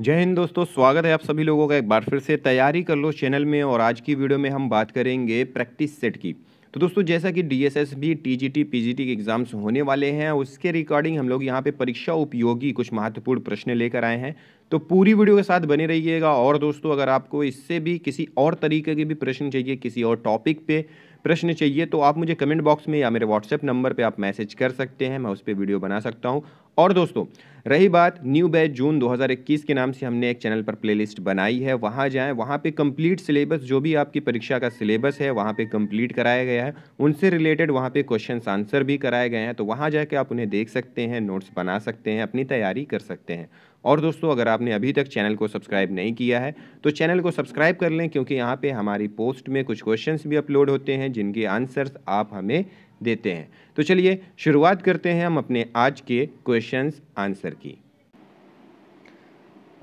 जय हिंद दोस्तों स्वागत है आप सभी लोगों का एक बार फिर से तैयारी कर लो चैनल में और आज की वीडियो में हम बात करेंगे प्रैक्टिस सेट की तो दोस्तों जैसा कि D S S B T G T P G T के एग्ज़ाम्स होने वाले हैं उसके रिकॉर्डिंग हम लोग यहाँ पे परीक्षा उपयोगी कुछ महत्वपूर्ण प्रश्न लेकर आए हैं तो पूरी वीडियो के साथ बने रहिएगा और दोस्तों अगर आपको इससे भी किसी और तरीके के भी प्रश्न चाहिए किसी और टॉपिक पे प्रश्न चाहिए तो आप मुझे कमेंट बॉक्स में या मेरे व्हाट्सएप नंबर पर आप मैसेज कर सकते हैं मैं उस पर वीडियो बना सकता हूँ और दोस्तों रही बात न्यू बैच जून 2021 के नाम से हमने एक चैनल पर प्लेलिस्ट बनाई है वहाँ जाएं वहाँ पे कंप्लीट सिलेबस जो भी आपकी परीक्षा का सिलेबस है वहाँ पे कंप्लीट कराया गया है उनसे रिलेटेड वहाँ पे क्वेश्चन आंसर भी कराए गए हैं तो वहाँ जाके आप उन्हें देख सकते हैं नोट्स बना सकते हैं अपनी तैयारी कर सकते हैं और दोस्तों अगर आपने अभी तक चैनल को सब्सक्राइब नहीं किया है तो चैनल को सब्सक्राइब कर लें क्योंकि यहाँ पे हमारी पोस्ट में कुछ क्वेश्चंस भी अपलोड होते हैं जिनके आंसर्स आप हमें देते हैं तो चलिए शुरुआत करते हैं हम अपने आज के क्वेश्चन आंसर की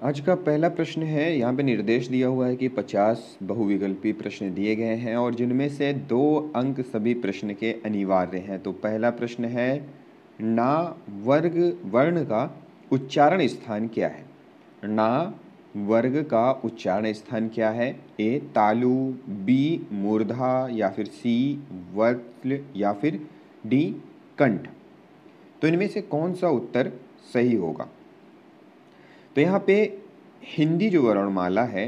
आज का पहला प्रश्न है यहाँ पे निर्देश दिया हुआ है कि 50 बहुविकल्पी प्रश्न दिए गए हैं और जिनमें से दो अंक सभी प्रश्न के अनिवार्य हैं तो पहला प्रश्न है ना वर्ग वर्ण का उच्चारण स्थान क्या है ना वर्ग का उच्चारण स्थान क्या है ए तालु बी मूर्धा या फिर सी वत्ल या फिर डी कंठ तो इनमें से कौन सा उत्तर सही होगा तो यहाँ पे हिंदी जो वर्णमाला है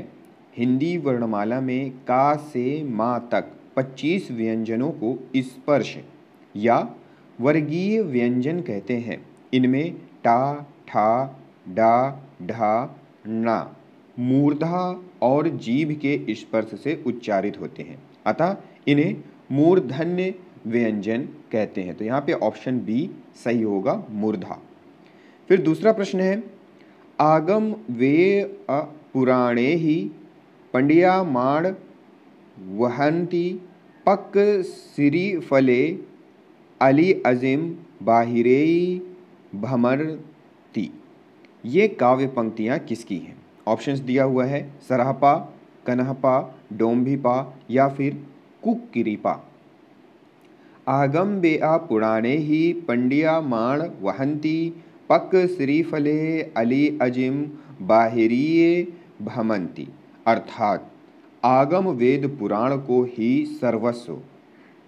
हिंदी वर्णमाला में का से मा तक 25 व्यंजनों को स्पर्श या वर्गीय व्यंजन कहते हैं इनमें टा ठा डा ढा ना मूर्धा और जीभ के स्पर्श से उच्चारित होते हैं अतः इन्हें मूर्धन्य व्यंजन कहते हैं तो यहाँ पे ऑप्शन बी सही होगा मूर्धा फिर दूसरा प्रश्न है आगम वे पुराणे ही पंडिया माण वहंती पक सिरी फले अली अजिम बाहिरे भमर मुक्ति ये काव्य पंक्तियाँ किसकी हैं ऑप्शंस दिया हुआ है सराहपा कन्हपा डोम्भिपा या फिर कुकिरीपा आगम बे आ पुराणे ही पंडिया माण वहंती पक श्रीफले अली अजिम बाहरीय भमंती अर्थात आगम वेद पुराण को ही सर्वस्व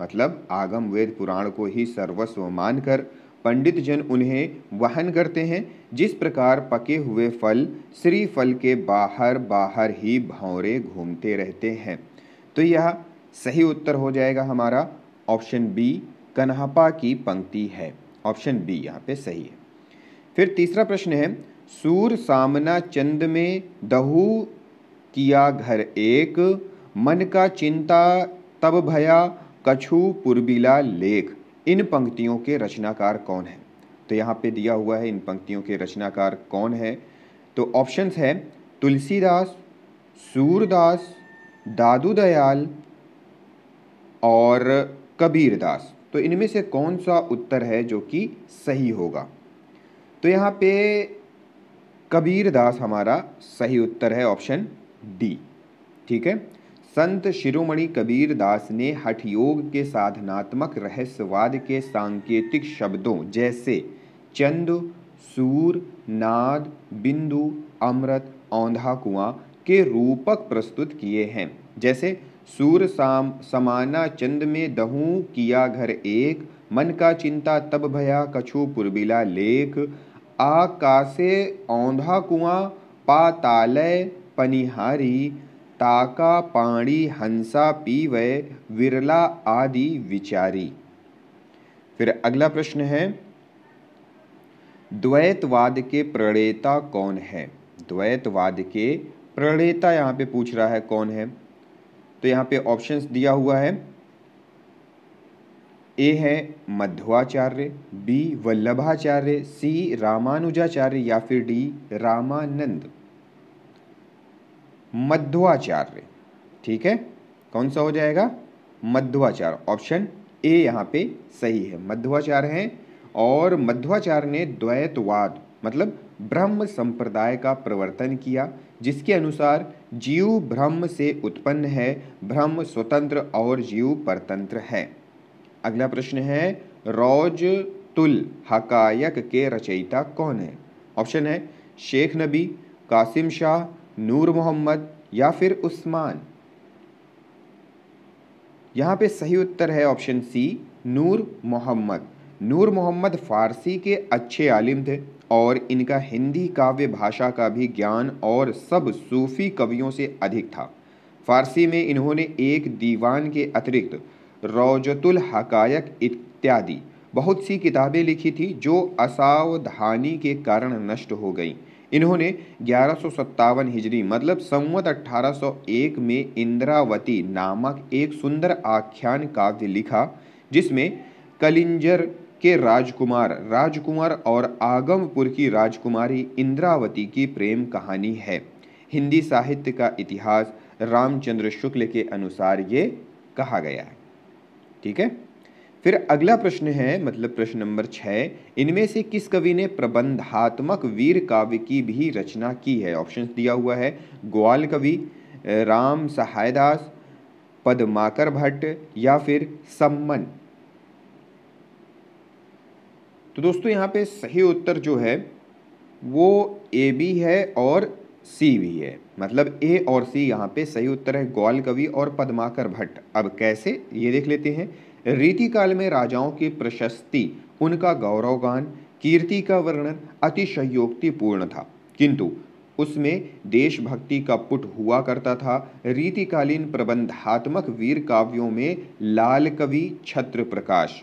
मतलब आगम वेद पुराण को ही सर्वस्व मानकर पंडित जन उन्हें वहन करते हैं जिस प्रकार पके हुए फल श्री फल के बाहर बाहर ही भौरे घूमते रहते हैं तो यह सही उत्तर हो जाएगा हमारा ऑप्शन बी कन्हापा की पंक्ति है ऑप्शन बी यहाँ पे सही है फिर तीसरा प्रश्न है सूर सामना चंद में दहू किया घर एक मन का चिंता तब भया कछु पुरबिला लेख इन पंक्तियों के रचनाकार कौन है तो यहाँ पे दिया हुआ है इन पंक्तियों के रचनाकार कौन है तो ऑप्शंस है तुलसीदास सूरदास दादू दयाल और कबीरदास तो इनमें से कौन सा उत्तर है जो कि सही होगा तो यहाँ पे कबीरदास हमारा सही उत्तर है ऑप्शन डी ठीक है संत शिरोमणि कबीर दास ने हठ योग के साधनात्मक रहस्यवाद के सांकेतिक शब्दों जैसे चंद सूर नाद बिंदु अमृत औंधा कुआं के रूपक प्रस्तुत किए हैं जैसे सूर साम समाना चंद में दहू किया घर एक मन का चिंता तब भया कछु पुरबिला लेख आकाशे औंधा कुआं पातालय पनिहारी ताका पाणी हंसा पीवय विरला आदि विचारी फिर अगला प्रश्न है द्वैतवाद के प्रणेता कौन है द्वैतवाद के प्रणेता यहाँ पे पूछ रहा है कौन है तो यहाँ पे ऑप्शंस दिया हुआ है ए है मध्वाचार्य बी वल्लभाचार्य सी रामानुजाचार्य या फिर डी रामानंद मध्वाचार्य ठीक है कौन सा हो जाएगा मध्वाचार्य ऑप्शन ए यहाँ पे सही है मध्वाचार्य हैं और मध्वाचार्य ने द्वैतवाद मतलब ब्रह्म संप्रदाय का प्रवर्तन किया जिसके अनुसार जीव ब्रह्म से उत्पन्न है ब्रह्म स्वतंत्र और जीव परतंत्र है अगला प्रश्न है रौज तुल हकायक के रचयिता कौन है ऑप्शन है शेख नबी कासिम शाह नूर मोहम्मद या फिर उस्मान यहाँ पे सही उत्तर है ऑप्शन सी नूर मोहम्मद नूर मोहम्मद फारसी के अच्छे आलिम थे और इनका हिंदी काव्य भाषा का भी ज्ञान और सब सूफी कवियों से अधिक था फारसी में इन्होंने एक दीवान के अतिरिक्त रोजतुल हकायक इत्यादि बहुत सी किताबें लिखी थी जो असावधानी के कारण नष्ट हो गईं इन्होंने ग्यारह हिजरी मतलब संवत 1801 में इंद्रावती नामक एक सुंदर आख्यान काव्य लिखा जिसमें कलिंजर के राजकुमार राजकुमार और आगमपुर की राजकुमारी इंद्रावती की प्रेम कहानी है हिंदी साहित्य का इतिहास रामचंद्र शुक्ल के अनुसार ये कहा गया है ठीक है फिर अगला प्रश्न है मतलब प्रश्न नंबर छः इनमें से किस कवि ने प्रबंधात्मक वीर काव्य की भी रचना की है ऑप्शन दिया हुआ है ग्वाल कवि राम सहायदास पदमाकर भट्ट या फिर सम्मन तो दोस्तों यहाँ पे सही उत्तर जो है वो ए बी है और सी भी है मतलब ए और सी यहाँ पे सही उत्तर है ग्वाल कवि और पदमाकर भट्ट अब कैसे ये देख लेते हैं रीतिकाल में राजाओं की प्रशस्ति उनका गौरवगान कीर्ति का वर्णन अतिशयोक्तिपूर्ण था किंतु उसमें देशभक्ति का पुट हुआ करता था रीतिकालीन प्रबंधात्मक वीर काव्यों में लाल कवि छत्र प्रकाश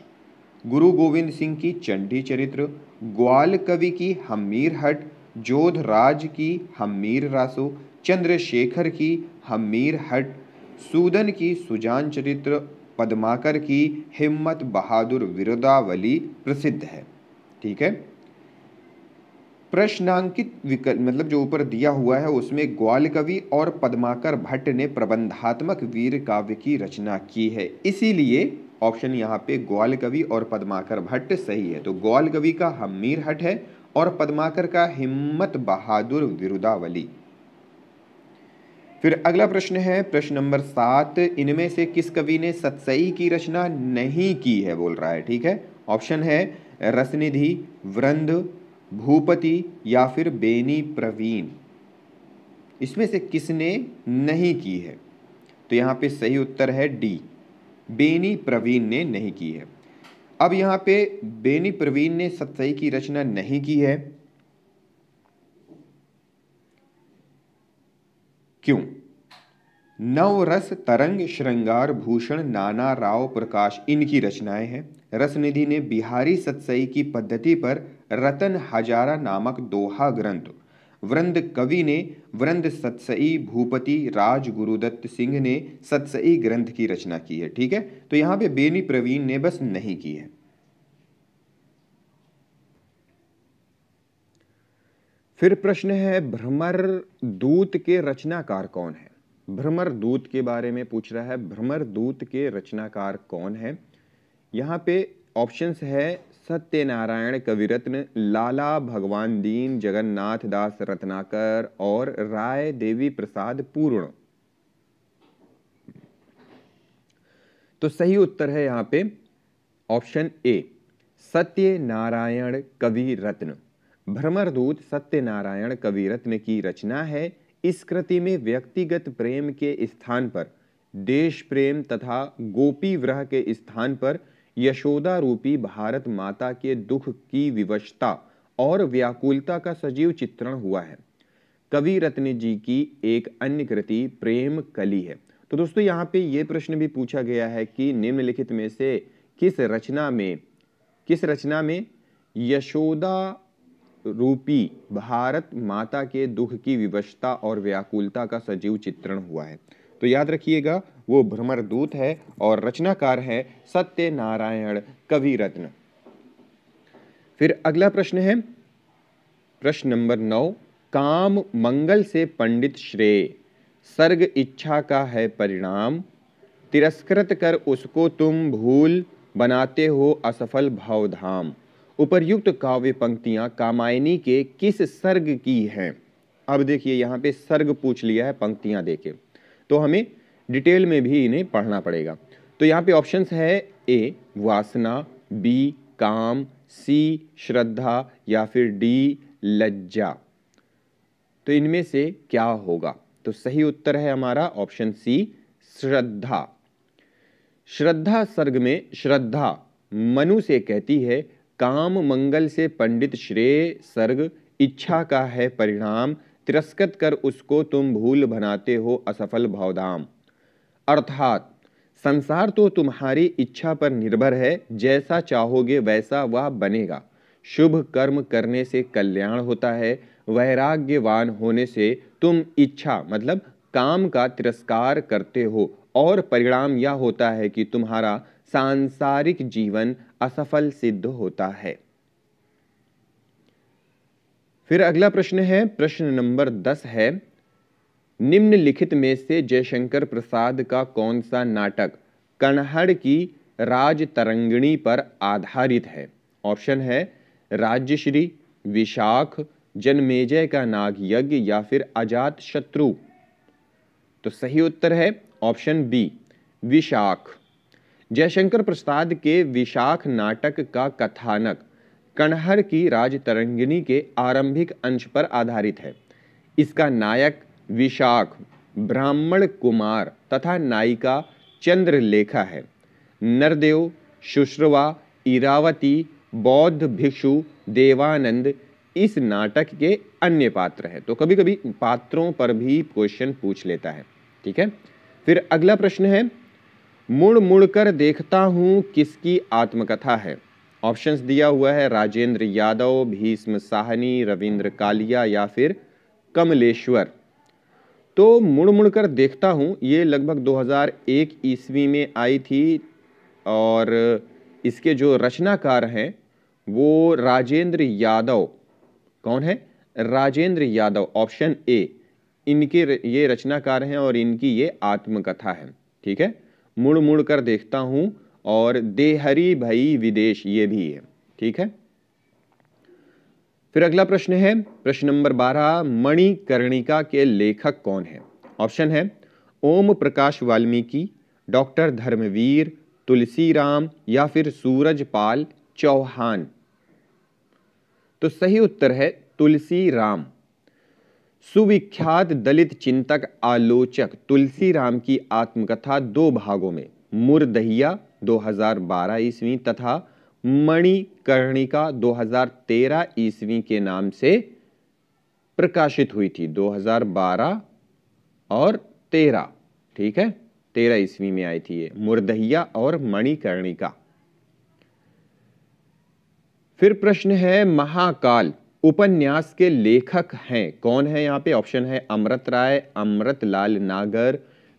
गुरु गोविंद सिंह की चंडी चरित्र ग्वाल कवि की हमीर हट जोध राज की हमीर रासो चंद्रशेखर की हमीर हट सूदन की सुजान चरित्र पद्माकर की हिम्मत बहादुर विरोधावली प्रसिद्ध है ठीक है प्रश्नांकित विकल्प मतलब जो ऊपर दिया हुआ है उसमें ग्वाल कवि और पद्माकर भट्ट ने प्रबंधात्मक वीर काव्य की रचना की है इसीलिए ऑप्शन यहाँ पे ग्वाल कवि और पद्माकर भट्ट सही है तो ग्वाल कवि का हमीर हट है और पद्माकर का हिम्मत बहादुर विरुदावली फिर अगला प्रश्न है प्रश्न नंबर सात इनमें से किस कवि ने सत्सई की रचना नहीं की है बोल रहा है ठीक है ऑप्शन है रसनिधि वृंद भूपति या फिर बेनी प्रवीण इसमें से किसने नहीं की है तो यहाँ पे सही उत्तर है डी बेनी प्रवीण ने नहीं की है अब यहाँ पे बेनी प्रवीण ने सतसई की रचना नहीं की है क्यों नव रस तरंग श्रृंगार भूषण नाना राव प्रकाश इनकी रचनाएं हैं रसनिधि ने बिहारी सत्सई की पद्धति पर रतन हजारा नामक दोहा ग्रंथ वृंद कवि ने वृंद सत्सई भूपति राज गुरुदत्त सिंह ने सत्सई ग्रंथ की रचना की है ठीक है तो यहाँ पे बेनी प्रवीण ने बस नहीं की है फिर प्रश्न है भ्रमर दूत के रचनाकार कौन है भ्रमर दूत के बारे में पूछ रहा है भ्रमर दूत के रचनाकार कौन है यहाँ पे ऑप्शंस है सत्यनारायण कविरत्न लाला भगवान दीन जगन्नाथ दास रत्नाकर और राय देवी प्रसाद पूर्ण तो सही उत्तर है यहाँ पे ऑप्शन ए सत्यनारायण कवि रत्न भ्रमरदूत सत्यनारायण कविरत्न की रचना है इस कृति में व्यक्तिगत प्रेम के स्थान पर देश प्रेम तथा गोपी व्रह के स्थान पर यशोदा रूपी भारत माता के दुख की विवशता और व्याकुलता का सजीव चित्रण हुआ है कवि रत्न जी की एक अन्य कृति प्रेम कली है तो दोस्तों यहाँ पे ये प्रश्न भी पूछा गया है कि निम्नलिखित में से किस रचना में किस रचना में यशोदा रूपी भारत माता के दुख की विवशता और व्याकुलता का सजीव चित्रण हुआ है तो याद रखिएगा वो भ्रमरदूत है और रचनाकार है सत्य नारायण कवि रत्न फिर अगला प्रश्न है प्रश्न नंबर नौ काम मंगल से पंडित श्रेय सर्ग इच्छा का है परिणाम तिरस्कृत कर उसको तुम भूल बनाते हो असफल भावधाम उपर्युक्त काव्य पंक्तियां कामायनी के किस सर्ग की हैं अब देखिए यहाँ पे सर्ग पूछ लिया है पंक्तियां देखे तो हमें डिटेल में भी इन्हें पढ़ना पड़ेगा तो यहाँ पे ऑप्शंस है ए वासना बी काम सी श्रद्धा या फिर डी लज्जा तो इनमें से क्या होगा तो सही उत्तर है हमारा ऑप्शन सी श्रद्धा श्रद्धा सर्ग में श्रद्धा मनु से कहती है काम मंगल से पंडित श्रेय सर्ग इच्छा का है परिणाम तिरस्कृत कर उसको तुम भूल बनाते हो असफल भावधाम अर्थात संसार तो तुम्हारी इच्छा पर निर्भर है जैसा चाहोगे वैसा वह बनेगा शुभ कर्म करने से कल्याण होता है वैराग्यवान होने से तुम इच्छा मतलब काम का तिरस्कार करते हो और परिणाम यह होता है कि तुम्हारा सांसारिक जीवन असफल सिद्ध होता है फिर अगला प्रश्न है प्रश्न नंबर दस है निम्नलिखित में से जयशंकर प्रसाद का कौन सा नाटक कन्हड़ की राज तरंगिणी पर आधारित है ऑप्शन है राज्यश्री विशाख जनमेजय का नाग यज्ञ या फिर अजात शत्रु तो सही उत्तर है ऑप्शन बी विशाख जयशंकर प्रसाद के विशाख नाटक का कथानक कणहर की तरंगिनी के आरंभिक अंश पर आधारित है इसका नायक विशाख ब्राह्मण कुमार तथा नायिका चंद्रलेखा है नरदेव सुश्रवा इरावती बौद्ध भिक्षु देवानंद इस नाटक के अन्य पात्र हैं तो कभी कभी पात्रों पर भी क्वेश्चन पूछ लेता है ठीक है फिर अगला प्रश्न है मुड़ मुड़ कर देखता हूँ किसकी आत्मकथा है ऑप्शंस दिया हुआ है राजेंद्र यादव भीष्म साहनी रविंद्र कालिया या फिर कमलेश्वर तो मुड़ मुड़ कर देखता हूँ ये लगभग 2001 ईस्वी में आई थी और इसके जो रचनाकार हैं वो राजेंद्र यादव कौन है राजेंद्र यादव ऑप्शन ए इनके ये रचनाकार हैं और इनकी ये आत्मकथा है ठीक है मुड़ मुड़ कर देखता हूँ और देहरी भई विदेश ये भी है ठीक है फिर अगला प्रश्न है प्रश्न नंबर बारह मणिकर्णिका के लेखक कौन है ऑप्शन है ओम प्रकाश वाल्मीकि डॉक्टर धर्मवीर तुलसीराम या फिर सूरजपाल चौहान तो सही उत्तर है तुलसी राम सुविख्यात दलित चिंतक आलोचक तुलसीराम की आत्मकथा दो भागों में मुरदहिया 2012 ईस्वी तथा मणिकर्णिका 2013 ईस्वी के नाम से प्रकाशित हुई थी 2012 और 13 ठीक है 13 ईस्वी में आई थी ये मुरदहिया और मणिकर्णिका फिर प्रश्न है महाकाल उपन्यास के लेखक हैं कौन है यहाँ पे ऑप्शन है अमृत राय अमृत लाल नागर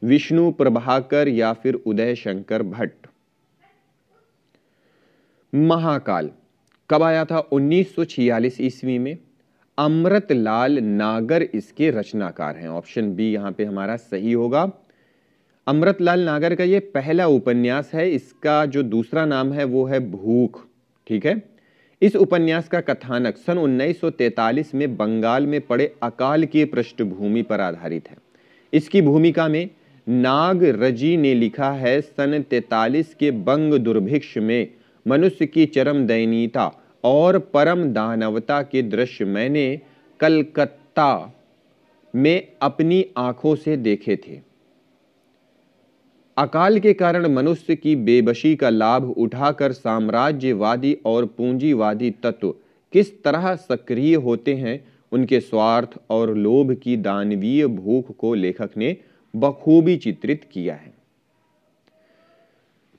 विष्णु प्रभाकर या फिर उदय शंकर भट्ट महाकाल कब आया था 1946 ईस्वी में अमृत लाल नागर इसके रचनाकार हैं ऑप्शन बी यहाँ पे हमारा सही होगा अमृत लाल नागर का ये पहला उपन्यास है इसका जो दूसरा नाम है वो है भूख ठीक है इस उपन्यास का कथानक सन 1943 में बंगाल में पड़े अकाल की पृष्ठभूमि पर आधारित है इसकी भूमिका में नाग रजी ने लिखा है सन 43 के बंग दुर्भिक्ष में मनुष्य की चरम दयनीयता और परम दानवता के दृश्य मैंने कलकत्ता में अपनी आंखों से देखे थे अकाल के कारण मनुष्य की बेबशी का लाभ उठाकर साम्राज्यवादी और पूंजीवादी तत्व किस तरह सक्रिय होते हैं उनके स्वार्थ और लोभ की दानवीय भूख को लेखक ने बखूबी चित्रित किया है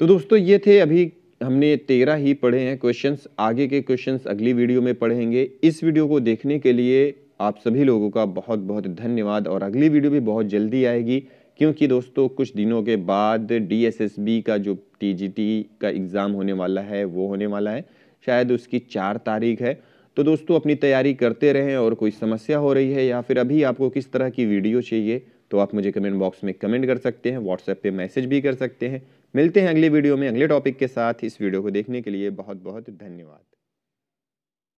तो दोस्तों ये थे अभी हमने तेरह ही पढ़े हैं क्वेश्चंस आगे के क्वेश्चंस अगली वीडियो में पढ़ेंगे इस वीडियो को देखने के लिए आप सभी लोगों का बहुत बहुत धन्यवाद और अगली वीडियो भी बहुत जल्दी आएगी क्योंकि दोस्तों कुछ दिनों के बाद डीएसएसबी का जो टीजीटी का एग्ज़ाम होने वाला है वो होने वाला है शायद उसकी चार तारीख है तो दोस्तों अपनी तैयारी करते रहें और कोई समस्या हो रही है या फिर अभी आपको किस तरह की वीडियो चाहिए तो आप मुझे कमेंट बॉक्स में कमेंट कर सकते हैं व्हाट्सएप पे मैसेज भी कर सकते हैं मिलते हैं अगले वीडियो में अगले टॉपिक के साथ इस वीडियो को देखने के लिए बहुत बहुत धन्यवाद